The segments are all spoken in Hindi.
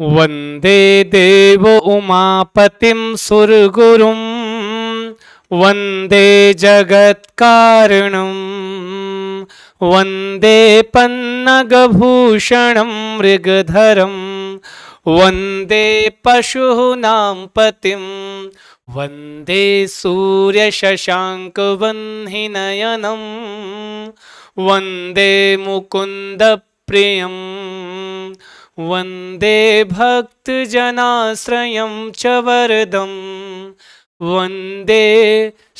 वंदे देव उमापतिं सुरगुरुं वन्दे वंदे वन्दे पन्नगभूषणं वंदे वन्दे पशुः नां पतिं वन्दे वंदे मुकुंद प्रिय वंदे भक्तजनाश्रय च वरदं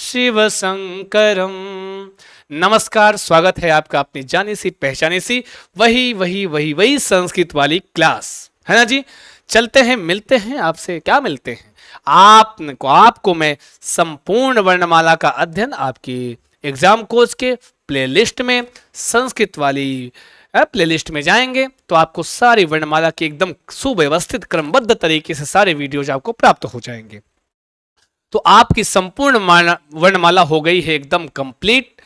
शिव शंकर नमस्कार स्वागत है आपका अपनी जाने सी पहचाने सी वही वही वही वही संस्कृत वाली क्लास है ना जी चलते हैं मिलते हैं आपसे क्या मिलते हैं आपको आपको मैं संपूर्ण वर्णमाला का अध्ययन आपकी एग्जाम कोच के प्लेलिस्ट में संस्कृत वाली प्लेलिस्ट में जाएंगे तो आपको सारी वर्णमाला के एकदम सुव्यवस्थित क्रमबद्ध तरीके से सारे वीडियोज आपको प्राप्त हो जाएंगे तो आपकी संपूर्ण वर्णमाला हो गई है एकदम कंप्लीट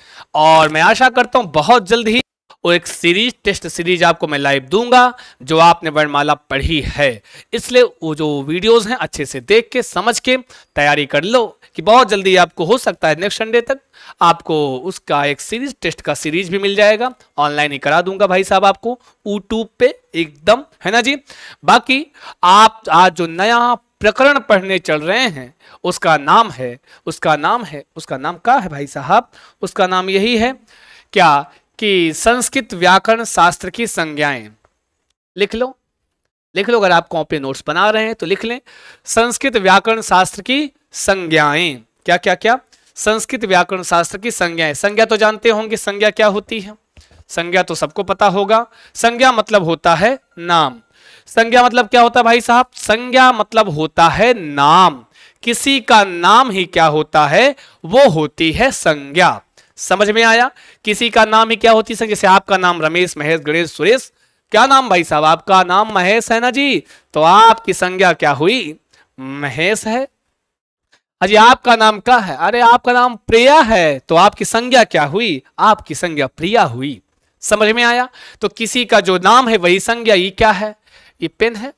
और मैं आशा करता हूं बहुत जल्द ही और एक सीरीज टेस्ट सीरीज आपको मैं लाइव दूंगा जो आपने वर्णमाला पढ़ी है इसलिए वो जो वीडियोस हैं अच्छे से देख के समझ के तैयारी कर लो कि बहुत जल्दी आपको हो सकता है नेक्स्ट संडे तक आपको उसका एक सीरीज टेस्ट का सीरीज भी मिल जाएगा ऑनलाइन ही करा दूंगा भाई साहब आपको यूट्यूब पे एकदम है ना जी बाकी आप आज जो नया प्रकरण पढ़ने चल रहे हैं उसका नाम है उसका नाम है उसका नाम क्या है भाई साहब उसका नाम यही है क्या कि संस्कृत व्याकरण शास्त्र की संज्ञाएं लिख लो लिख लो अगर आप कॉपी नोट्स बना रहे हैं तो लिख लें संस्कृत व्याकरण शास्त्र की संज्ञाएं क्या क्या क्या संस्कृत व्याकरण शास्त्र की संज्ञाएं संज्ञा तो जानते होंगे संज्ञा क्या होती है संज्ञा तो सबको पता होगा संज्ञा मतलब होता है नाम संज्ञा मतलब क्या होता है भाई साहब संज्ञा मतलब होता है नाम किसी का नाम ही क्या होता है वो होती है संज्ञा समझ में आया किसी का नाम ही क्या होती है जैसे आपका नाम रमेश महेश गणेश सुरेश क्या नाम भाई साहब आपका नाम महेश है ना जी तो आपकी संज्ञा क्या हुई महेश है अजी आपका नाम क्या है अरे आपका नाम प्रिया है तो आपकी संज्ञा क्या हुई आपकी संज्ञा प्रिया हुई समझ में आया तो किसी का जो नाम है वही संज्ञा ये क्या है ये पेन है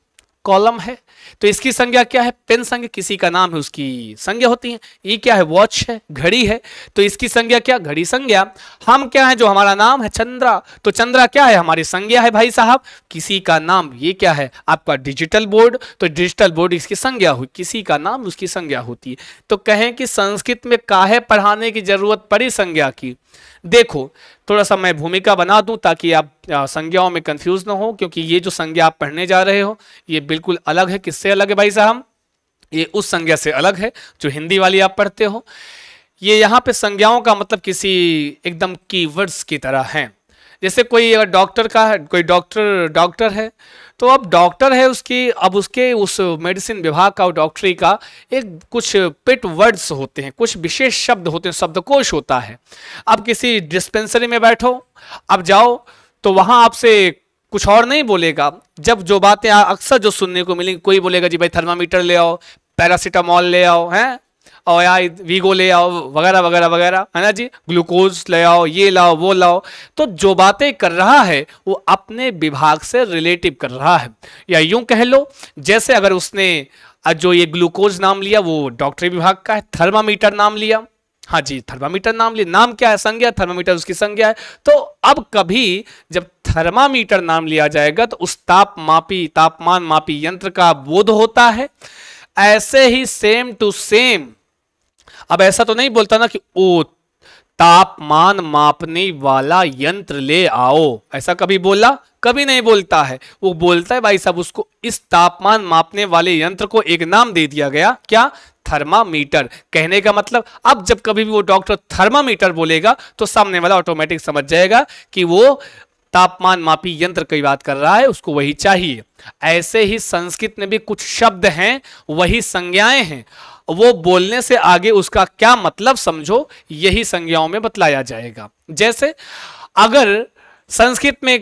कॉलम है तो इसकी संज्ञा क्या है पेन संज्ञा किसी का नाम है उसकी संज्ञा होती है ये क्या है वॉच है घड़ी है तो इसकी संज्ञा क्या घड़ी संज्ञा हम क्या है जो हमारा नाम है चंद्रा तो चंद्रा क्या है हमारी संज्ञा है भाई साहब किसी का नाम ये क्या है आपका डिजिटल बोर्ड तो डिजिटल बोर्ड इसकी संज्ञा हुई किसी का नाम उसकी संज्ञा होती है तो कहें कि संस्कृत में काहे पढ़ाने की जरूरत पड़ी संज्ञा की देखो थोड़ा सा मैं भूमिका बना दूं ताकि आप संज्ञाओं में कंफ्यूज ना हो क्योंकि ये जो संज्ञा आप पढ़ने जा रहे हो ये बिल्कुल अलग है किससे अलग है भाई साहब ये उस संज्ञा से अलग है जो हिंदी वाली आप पढ़ते हो ये यहाँ पे संज्ञाओं का मतलब किसी एकदम कीवर्ड्स की तरह है जैसे कोई अगर डॉक्टर का है कोई डॉक्टर डॉक्टर है तो अब डॉक्टर है उसकी अब उसके उस मेडिसिन विभाग का और डॉक्टरी का एक कुछ पिट वर्ड्स होते हैं कुछ विशेष शब्द होते हैं शब्दकोश होता है अब किसी डिस्पेंसरी में बैठो अब जाओ तो वहाँ आपसे कुछ और नहीं बोलेगा जब जो बातें अक्सर जो सुनने को मिलेंगी कोई बोलेगा जी भाई थर्मामीटर ले आओ पैरासीटामॉल ले आओ हैं और यार वीगो ले आओ वगैरह वगैरह वगैरह है ना जी ग्लूकोज ले आओ ये लाओ वो लाओ तो जो बातें कर रहा है वो अपने विभाग से रिलेटिव कर रहा है या यूं कह लो जैसे अगर उसने जो ये ग्लूकोज नाम लिया वो डॉक्टरी विभाग का है थर्मामीटर नाम लिया हाँ जी थर्मामीटर नाम लिया नाम क्या है संज्ञा थर्मामीटर उसकी संज्ञा है तो अब कभी जब थर्मामीटर नाम लिया जाएगा तो उस ताप मापी तापमान मापी यंत्र का बोध होता है ऐसे ही सेम टू सेम अब ऐसा तो नहीं बोलता ना कि ओ तापमान मापने वाला यंत्र ले आओ ऐसा कभी बोला कभी नहीं बोलता है वो बोलता है भाई साहब उसको इस तापमान मापने वाले यंत्र को एक नाम दे दिया गया क्या थर्मामीटर कहने का मतलब अब जब कभी भी वो डॉक्टर थर्मामीटर बोलेगा तो सामने वाला ऑटोमेटिक समझ जाएगा कि वो तापमान मापी यंत्र की बात कर रहा है उसको वही चाहिए ऐसे ही संस्कृत में भी कुछ शब्द हैं वही संज्ञाएं हैं वो बोलने से आगे उसका क्या मतलब समझो यही संज्ञाओं में बतलाया जाएगा जैसे अगर संस्कृत में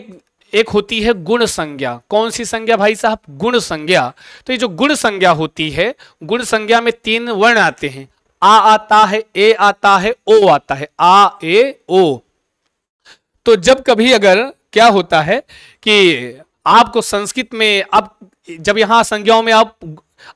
एक होती है गुण संज्ञा कौन सी संज्ञा भाई साहब गुण संज्ञा तो ये जो गुण संज्ञा होती है गुण संज्ञा में तीन वर्ण आते हैं आ आता है ए आता है ओ आता है आ ए ओ तो जब कभी अगर क्या होता है कि आपको संस्कृत में अब जब यहां संज्ञाओं में आप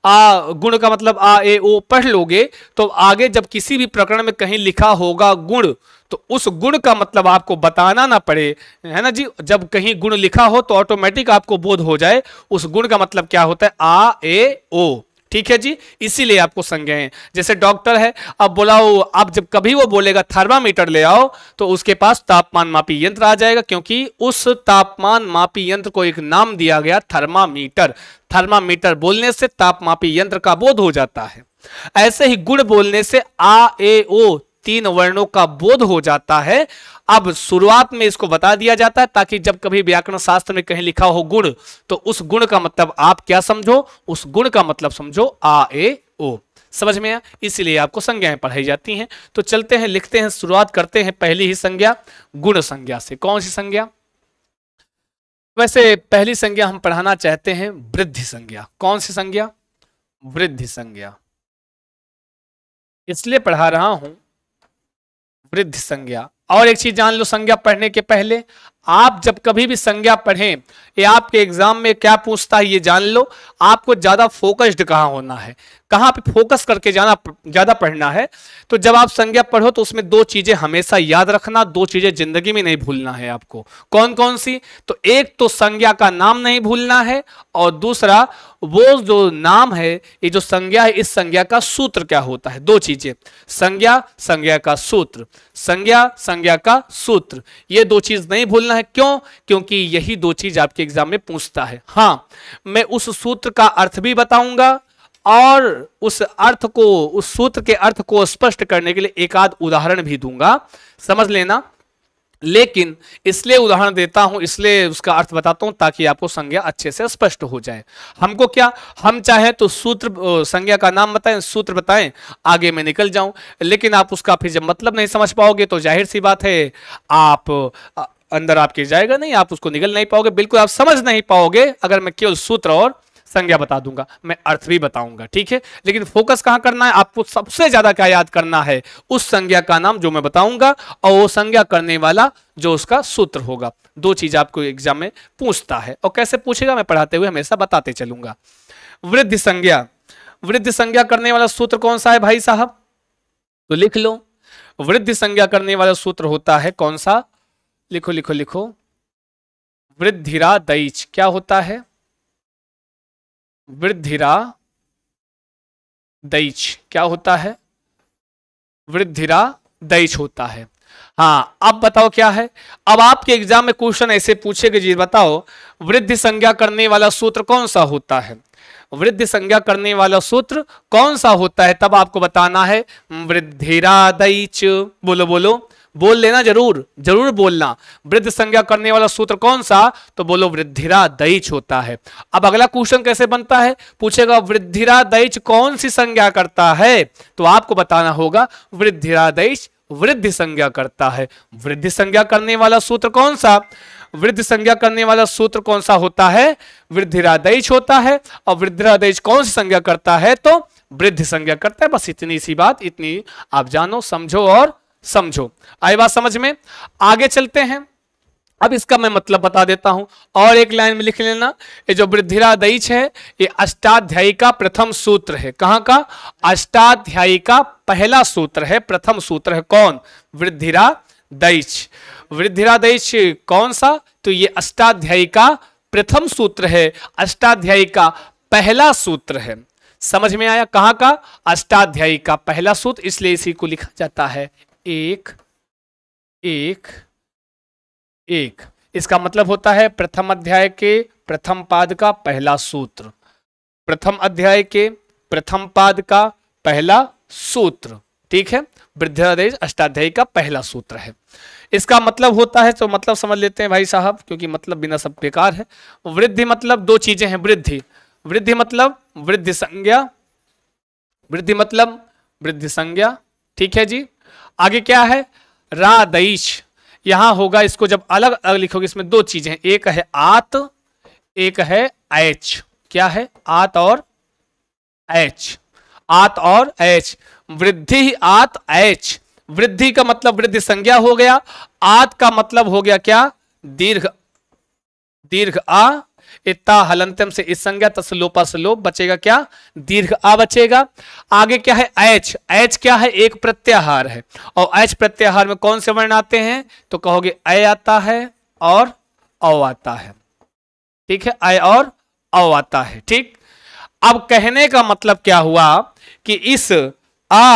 आ गुण का मतलब आ ए ओ पढ़ लोगे तो आगे जब किसी भी प्रकरण में कहीं लिखा होगा गुण तो उस गुण का मतलब आपको बताना ना पड़े है ना जी जब कहीं गुण लिखा हो तो ऑटोमेटिक आपको बोध हो जाए उस गुण का मतलब क्या होता है आ ए ओ ठीक है जी इसीलिए आपको है जैसे डॉक्टर है अब बुलाओ आप जब कभी वो बोलेगा थर्मामीटर ले आओ तो उसके पास तापमान मापी यंत्र आ जाएगा क्योंकि उस तापमान मापी यंत्र को एक नाम दिया गया थर्मामीटर थर्मामीटर बोलने से तापमापी यंत्र का बोध हो जाता है ऐसे ही गुड़ बोलने से आ ए ओ तीन वर्णों का बोध हो जाता है अब शुरुआत में इसको बता दिया जाता है ताकि जब कभी व्याकरण शास्त्र में कहीं लिखा हो गुण तो उस गुण का मतलब आप क्या समझो उस गुण का मतलब समझो आ ए ओ समझ में आया इसलिए आपको संज्ञाएं पढ़ाई जाती हैं तो चलते हैं लिखते हैं शुरुआत करते हैं पहली ही संज्ञा गुण संज्ञा से कौन सी संज्ञा वैसे पहली संज्ञा हम पढ़ाना चाहते हैं वृद्धि संज्ञा कौन सी संज्ञा वृद्धि संज्ञा इसलिए पढ़ा रहा हूं वृद्ध संज्ञा और एक चीज जान लो संज्ञा पढ़ने के पहले आप जब कभी भी संज्ञा पढ़ें ये आपके एग्जाम में क्या पूछता है ये जान लो आपको ज्यादा फोकस्ड कहाँ होना है कहाँ पे फोकस करके जाना ज्यादा पढ़ना है तो जब आप संज्ञा पढ़ो तो उसमें दो चीजें हमेशा याद रखना दो चीजें जिंदगी में नहीं भूलना है आपको कौन कौन सी तो एक तो संज्ञा का नाम नहीं भूलना है और दूसरा वो जो नाम है ये जो संज्ञा है इस संज्ञा का सूत्र क्या होता है दो चीजें संज्ञा संज्ञा का सूत्र संज्ञा संज्ञा का सूत्र ये दो चीज नहीं भूलना है क्यों क्योंकि यही दो चीज आपके एग्जाम में पूछता है हाँ मैं उस सूत्र का अर्थ भी बताऊंगा और उस अर्थ को उस सूत्र के अर्थ को स्पष्ट करने के लिए एक आध उदाहरण भी दूंगा समझ लेना लेकिन इसलिए उदाहरण देता हूं इसलिए उसका अर्थ बताता हूं ताकि आपको संज्ञा अच्छे से स्पष्ट हो जाए हमको क्या हम चाहे तो सूत्र संज्ञा का नाम बताएं सूत्र बताएं आगे मैं निकल जाऊं लेकिन आप उसका फिर जब मतलब नहीं समझ पाओगे तो जाहिर सी बात है आप अंदर आपके जाएगा नहीं आप उसको निकल नहीं पाओगे बिल्कुल आप समझ नहीं पाओगे अगर मैं केवल सूत्र और संज्ञा बता दूंगा मैं अर्थ भी बताऊंगा ठीक है लेकिन फोकस कहां करना है आपको सबसे ज्यादा क्या याद करना है उस संज्ञा का नाम जो मैं बताऊंगा और वो संज्ञा करने वाला जो उसका सूत्र होगा दो चीज आपको एग्जाम में पूछता है और कैसे पूछेगा मैं पढ़ाते हुए हमेशा बताते चलूंगा वृद्ध संज्ञा वृद्ध संज्ञा करने वाला सूत्र कौन सा है भाई साहब तो लिख लो वृद्ध संज्ञा करने वाला सूत्र होता है कौन सा लिखो लिखो लिखो वृद्धिरा दईच क्या होता है वृद्धिरा दैच क्या होता है वृद्धिरा दैच होता है हाँ अब बताओ क्या है अब आपके एग्जाम में क्वेश्चन ऐसे पूछेगा जी बताओ वृद्धि संज्ञा करने वाला सूत्र कौन सा होता है वृद्धि संज्ञा करने वाला सूत्र कौन सा होता है तब आपको बताना है वृद्धिरा दैच बोलो बोलो बोल लेना जरूर जरूर बोलना वृद्ध संज्ञा करने वाला सूत्र कौन सा तो बोलो वृद्धिरा दैच होता है अब अगला क्वेश्चन कैसे बनता है पूछेगा वृद्धिरा दैच कौन सी संज्ञा करता है तो आपको बताना होगा वृद्धिरा दैच वृद्धि संज्ञा करता है वृद्धि संज्ञा करने वाला सूत्र कौन सा वृद्ध संज्ञा करने वाला सूत्र कौन सा होता है वृद्धिरादैश होता है और वृद्धिरादैश कौन सी संज्ञा करता है तो वृद्ध संज्ञा करता है बस इतनी सी बात इतनी आप जानो समझो और समझो आई बात समझ में आगे चलते हैं अब इसका मैं मतलब बता देता हूं और एक लाइन में लिख लेना ये जो वृद्धिरादयीच है ये अष्टाध्यायी का प्रथम सूत्र है कहां का अष्टाध्यायी का पहला सूत्र है प्रथम सूत्र है कौन वृद्धिरा दैच वृद्धिरा दैच कौन सा तो ये अष्टाध्यायी का प्रथम सूत्र है अष्टाध्यायी का पहला सूत्र है समझ में आया कहां का अष्टाध्यायी का पहला सूत्र इसलिए इसी को लिखा जाता है एक एक एक इसका मतलब होता है प्रथम अध्याय के प्रथम पाद का पहला सूत्र प्रथम अध्याय के प्रथम पाद का पहला सूत्र ठीक है वृद्धादेश अष्टाध्यायी का पहला सूत्र है इसका मतलब होता है तो मतलब समझ लेते हैं भाई साहब क्योंकि मतलब बिना सब बेकार है वृद्धि मतलब दो चीजें हैं वृद्धि वृद्धि मतलब वृद्धि संज्ञा वृद्धि मतलब वृद्धि संज्ञा ठीक है जी आगे क्या है रादईश यहां होगा इसको जब अलग अलग लिखोगे इसमें दो चीजें हैं एक है आत एक है एच क्या है आत और एच आत और एच वृद्धि आत एच वृद्धि का मतलब वृद्धि संज्ञा हो गया आत का मतलब हो गया क्या दीर्घ दीर्घ आ इत्ता हलंतम से इस संज्ञा तस्लोपा स्लोप बचेगा क्या दीर्घ आ बचेगा आगे क्या है एच एच क्या है एक प्रत्याहार है और एच प्रत्याहार में कौन से वर्ण आते हैं तो कहोगे अ आता है और औ आता है ठीक है अय और औ आता है ठीक अब कहने का मतलब क्या हुआ कि इस आ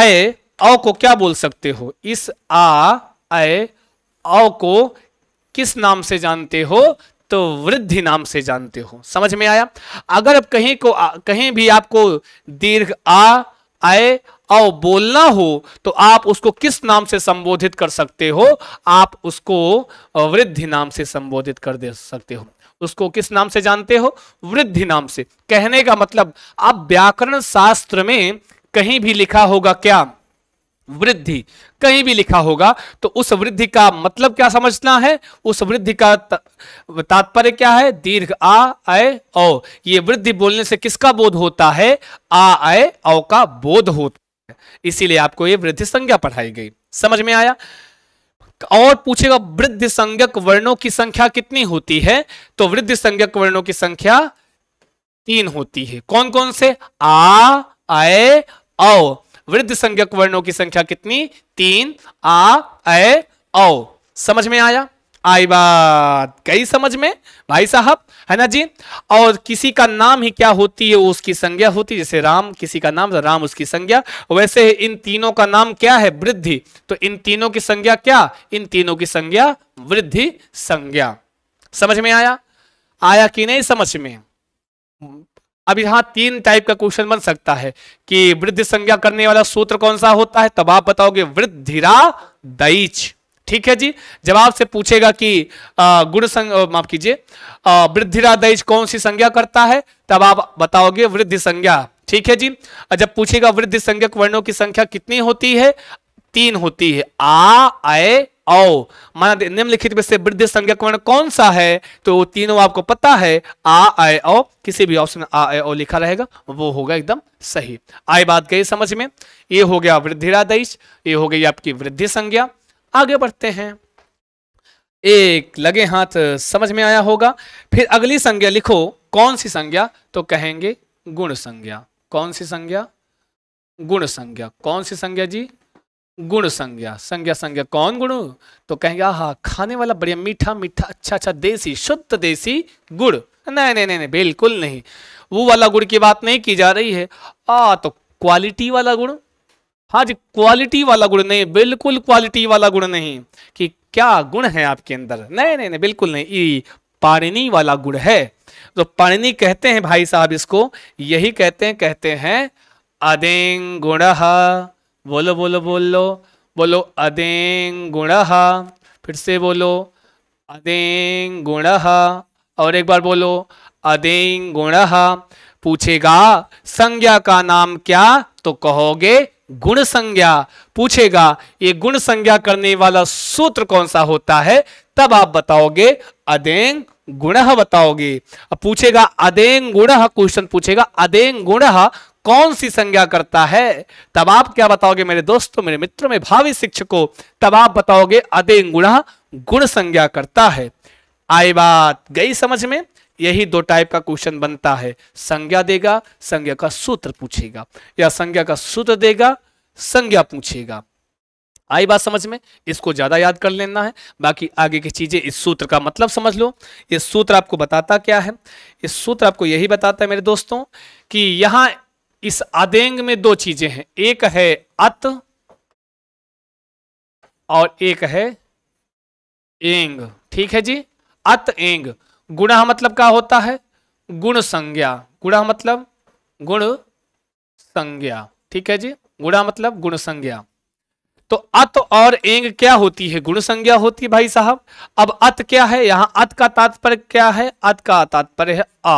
अय औ को क्या बोल सकते हो इस आ अय औ को किस नाम से जानते हो तो वृद्धि नाम से जानते हो समझ में आया अगर अब कहीं को कहीं भी आपको दीर्घ आ आए और बोलना हो तो आप उसको किस नाम से संबोधित कर सकते हो आप उसको वृद्धि नाम से संबोधित कर दे सकते हो उसको किस नाम से जानते हो वृद्धि नाम से कहने का मतलब आप व्याकरण शास्त्र में कहीं भी लिखा होगा क्या वृद्धि कहीं भी लिखा होगा तो उस वृद्धि का मतलब क्या समझना है उस वृद्धि का तात्पर्य क्या है दीर्घ आ आए औ ये वृद्धि बोलने से किसका बोध होता है आ आए औ का बोध होता है इसीलिए आपको ये वृद्धि संज्ञा पढ़ाई गई समझ में आया और पूछेगा वृद्धि संज्ञक वर्णों की संख्या कितनी होती है तो वृद्धि संज्ञक वर्णों की संख्या तीन होती है कौन कौन से आ आए औ वृद्ध संज्ञक वर्णों की संख्या कितनी तीन आ ए औ समझ में आया आई बात कई समझ में भाई साहब है ना जी और किसी का नाम ही क्या होती है उसकी संज्ञा होती है जैसे राम किसी का नाम राम उसकी संज्ञा वैसे ही इन तीनों का नाम क्या है वृद्धि तो इन तीनों की संज्ञा क्या इन तीनों की संज्ञा वृद्धि संज्ञा समझ में आया आया कि नहीं समझ में अब यहाँ तीन टाइप का क्वेश्चन बन सकता है कि वृद्धि संज्ञा करने वाला सूत्र कौन सा होता है तब आप बताओगे वृद्धिरा दईच ठीक है जी जब आपसे पूछेगा कि गुण माफ कीजिए वृद्धिरा दईच कौन सी संज्ञा करता है तब आप बताओगे वृद्धि संज्ञा ठीक है जी जब पूछेगा वृद्धि संज्ञक वर्णों की संख्या कितनी होती है तीन होती है आ आए औ माना निम्नलिखित में से वृद्ध संज्ञा वर्ण कौन सा है तो वो तीनों आपको पता है आ आए औ किसी भी ऑप्शन में आ आए औ लिखा रहेगा वो होगा एकदम सही आई बात गई समझ में ये हो गया वृद्धिरादेश ये हो गई आपकी वृद्धि संज्ञा आगे बढ़ते हैं एक लगे हाथ समझ में आया होगा फिर अगली संज्ञा लिखो कौन सी संज्ञा तो कहेंगे गुण संज्ञा कौन सी संज्ञा गुण संज्ञा कौन सी संज्ञा जी गुण संज्ञा संज्ञा संज्ञा कौन गुण तो कहेंगे आहा खाने वाला बढ़िया मीठा मीठा अच्छा अच्छा देसी शुद्ध देसी गुड़ नहीं नहीं नहीं बिल्कुल नहीं वो वाला गुड़ की बात नहीं की जा रही है आ तो क्वालिटी वाला गुड़ हाँ जी क्वालिटी वाला गुण नहीं बिल्कुल क्वालिटी वाला गुण नहीं कि क्या गुण है आपके अंदर नहीं नहीं नहीं बिल्कुल नहीं ई पाणिनी वाला गुण है तो पाणिनी कहते हैं भाई साहब इसको यही कहते हैं कहते हैं अदें गुण बोलो बोलो बोलो बोलो अदें गुण फिर से बोलो अदें गुण और एक बार बोलो अदें गुण पूछेगा संज्ञा का नाम क्या तो कहोगे गुण संज्ञा पूछेगा ये गुण संज्ञा करने वाला सूत्र कौन सा होता है तब आप बताओगे अदेंग गुण बताओगे अब पूछेगा अदेंग गुण क्वेश्चन पूछेगा अदेंग गुण कौन सी संज्ञा करता है तब आप क्या बताओगे मेरे दोस्तों मेरे मित्रों में भावी शिक्षकों तब आप बताओगे अदे गुणा गुण संज्ञा करता है आई बात गई समझ में यही दो टाइप का क्वेश्चन बनता है संज्ञा देगा संज्ञा का सूत्र पूछेगा या संज्ञा का सूत्र देगा संज्ञा पूछेगा आई बात समझ में इसको ज्यादा याद कर लेना है बाकी आगे की चीजें इस सूत्र का मतलब समझ लो ये सूत्र आपको बताता क्या है इस सूत्र आपको यही बताता है मेरे दोस्तों कि यहां इस आदेंग में दो चीजें हैं एक है अत और एक है एंग ठीक है जी अत एंग गुणा मतलब क्या होता है गुण संज्ञा गुणा मतलब गुण संज्ञा ठीक है जी गुणा मतलब गुण संज्ञा तो अत और एंग क्या होती है गुण संज्ञा होती है भाई साहब अब अत क्या है यहां अत का तात्पर्य क्या है अत का तात्पर्य है आ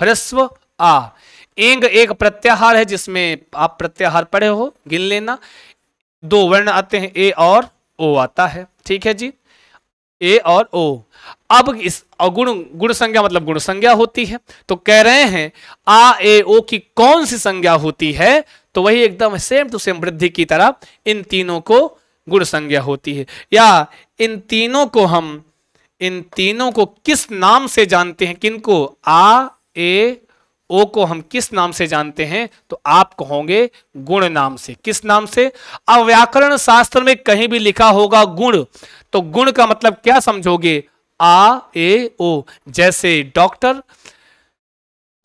ह्रस्व आ एंग एक प्रत्याहार है जिसमें आप प्रत्याहार पढ़े हो गिन लेना दो वर्ण आते हैं ए और ओ आता है ठीक है जी ए और ओ अब इस गुण गुण संज्ञा मतलब गुण संज्ञा होती है तो कह रहे हैं आ ए ओ की कौन सी संज्ञा होती है तो वही एकदम सेम टू सेम वृद्धि की तरह इन तीनों को गुण संज्ञा होती है या इन तीनों को हम इन तीनों को किस नाम से जानते हैं किनको आ ए ओ को हम किस नाम से जानते हैं तो आप कहोगे गुण नाम से किस नाम से अब व्याकरण शास्त्र में कहीं भी लिखा होगा गुण तो गुण का मतलब क्या समझोगे आ ए ओ जैसे डॉक्टर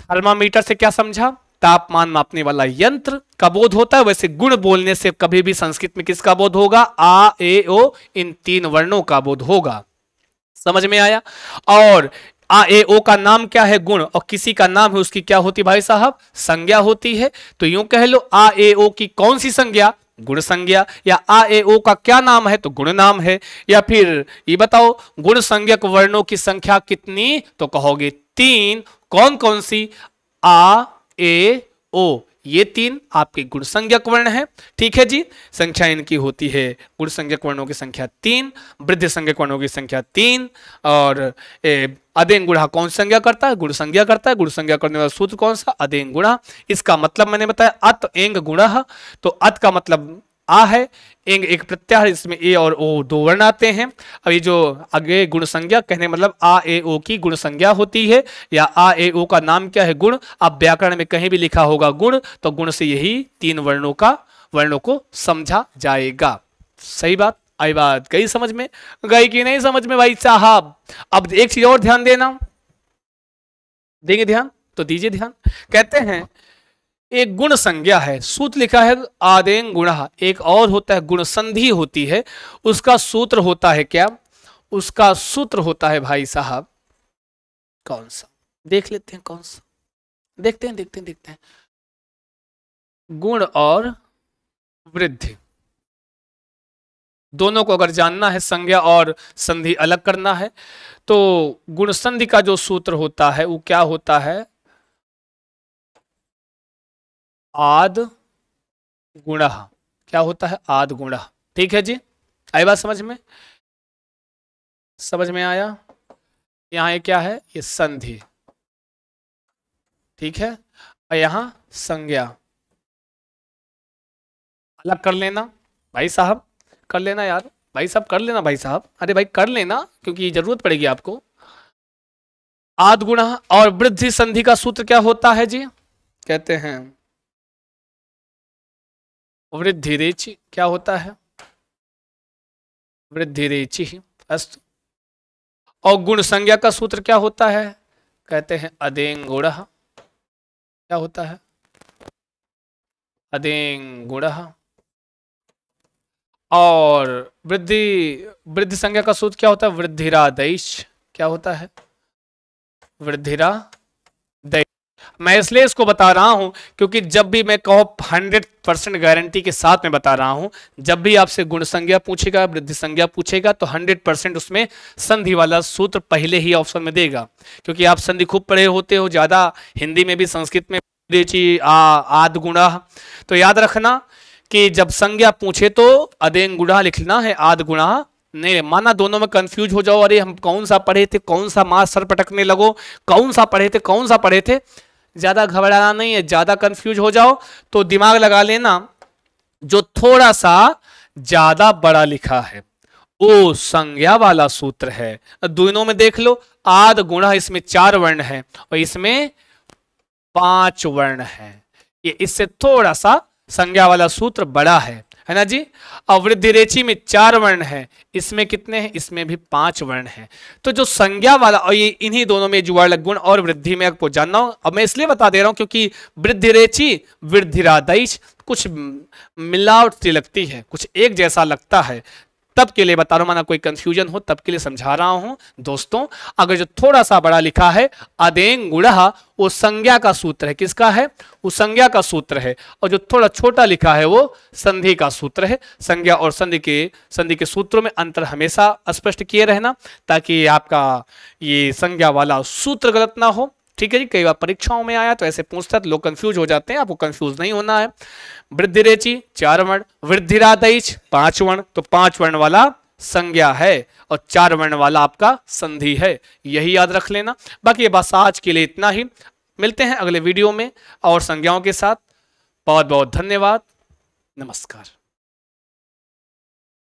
थर्मामीटर से क्या समझा तापमान मापने वाला यंत्र का बोध होता है वैसे गुण बोलने से कभी भी संस्कृत में किसका बोध होगा आ ए ओ इन तीन वर्णों का बोध होगा समझ में आया और आ ए ओ का नाम क्या है गुण और किसी का नाम है उसकी क्या होती भाई साहब संज्ञा होती है तो यूं कह लो आ ए ओ की कौन सी संज्ञा गुण संज्ञा या आ ए ओ का क्या नाम है तो गुण नाम है या फिर ये बताओ गुण संज्ञक वर्णों की संख्या कितनी तो कहोगे तीन कौन कौन सी आ ए ओ ये तीन आपके गुण संज्ञक वर्ण है ठीक है जी संख्या इनकी होती है गुण संज्ञक वर्णों की संख्या तीन वृद्ध संज्ञक वर्णों की संख्या तीन और अदेन गुणा कौन संज्ञा करता है गुण संज्ञा करता है गुण संज्ञा करने वाला सूत्र कौन सा अदेन गुणा इसका मतलब मैंने बताया अत एंग गुणा तो अत का मतलब आ है एंग एक प्रत्याहार इसमें ए और ओ दो वर्ण आते हैं अब ये जो आगे गुण संज्ञा कहने मतलब आ ए ओ की गुण संज्ञा होती है या आ ए ओ का नाम क्या है गुण अब व्याकरण में कहीं भी लिखा होगा गुण तो गुण से यही तीन वर्णों का वर्णों को समझा जाएगा सही बात आई बात गई समझ में गई की नहीं समझ में भाई साहब अब एक चीज और ध्यान देना देंगे ध्यान तो दीजिए ध्यान कहते हैं एक गुण संज्ञा है सूत्र लिखा है आदेन गुण एक और होता है गुण संधि होती है उसका सूत्र होता है क्या उसका सूत्र होता है भाई साहब कौन सा देख लेते हैं कौन सा देखते हैं देखते हैं देखते हैं गुण और वृद्धि दोनों को अगर जानना है संज्ञा और संधि अलग करना है तो गुण संधि का जो सूत्र होता है वो क्या होता है आद गुण क्या होता है आद गुण ठीक है जी आई बात समझ में समझ में आया यहां ये क्या है ये संधि ठीक है और यहां संज्ञा अलग कर लेना भाई साहब कर लेना यार भाई साहब कर लेना भाई साहब अरे भाई कर लेना क्योंकि जरूरत पड़ेगी आपको आदगुण और वृद्धि संधि का सूत्र क्या होता है जी कहते हैं वृद्धि रेचि क्या होता है वृद्धि रेचि अस्त और गुण संज्ञा का सूत्र क्या होता है कहते हैं अदेंग गुण क्या होता है अदेंग गुण और वृद्धि वृद्धि संज्ञा का सूत्र क्या होता है वृद्धिरा दैश क्या होता है वृद्धिरा दैश मैं इसलिए इसको बता रहा हूं क्योंकि जब भी मैं कहो हंड्रेड परसेंट गारंटी के साथ मैं बता रहा हूं जब भी आपसे गुण संज्ञा पूछेगा वृद्धि संज्ञा पूछेगा तो हंड्रेड परसेंट उसमें संधि वाला सूत्र पहले ही ऑप्शन में देगा क्योंकि आप संधि खूब पढ़े होते हो ज्यादा हिंदी में भी संस्कृत में आद गुणा तो याद रखना कि जब संज्ञा पूछे तो अदेन गुणा लिखना है आद गुणा नहीं माना दोनों में कंफ्यूज हो जाओ अरे हम कौन सा पढ़े थे कौन सा मास सर पटकने लगो कौन सा पढ़े थे कौन सा पढ़े थे ज़्यादा घबराना नहीं है ज़्यादा कंफ्यूज हो जाओ तो दिमाग लगा लेना जो थोड़ा सा ज़्यादा बड़ा लिखा है ओ संज्ञा वाला सूत्र है दोनों में देख लो आद गुणा इसमें चार वर्ण है और इसमें पांच वर्ण है ये इससे थोड़ा सा संज्ञा वाला सूत्र बड़ा है है ना जी और वृद्धिरेची में चार वर्ण है इसमें कितने हैं इसमें भी पांच वर्ण है तो जो संज्ञा वाला और ये इन्हीं दोनों में लग गुण और वृद्धि में आपको जानना हो अब मैं इसलिए बता दे रहा हूँ क्योंकि वृद्धिरेची वृद्धिरादय कुछ मिलावट सी लगती है कुछ एक जैसा लगता है तब के लिए बता रहा हूं माना कोई कंफ्यूजन हो तब के लिए समझा रहा हूं दोस्तों अगर जो थोड़ा सा बड़ा लिखा है अदेंग वो संज्ञा का सूत्र है किसका है वो संज्ञा का सूत्र है और जो थोड़ा छोटा लिखा है वो संधि का सूत्र है संज्ञा और संधि के संधि के सूत्रों में अंतर हमेशा स्पष्ट किए रहना ताकि आपका ये संज्ञा वाला सूत्र गलत ना हो ठीक है जी कई बार परीक्षाओं में आया तो ऐसे पूछता है तो लोग कंफ्यूज हो जाते हैं आपको कंफ्यूज नहीं होना है वृद्धि रेचि चार वर्ण वृद्धि वृद्धिरादैच पांच वर्ण तो पांच वर्ण वाला संज्ञा है और चार वर्ण वाला आपका संधि है यही याद रख लेना बाकी ये बस आज के लिए इतना ही मिलते हैं अगले वीडियो में और संज्ञाओं के साथ बहुत बहुत धन्यवाद नमस्कार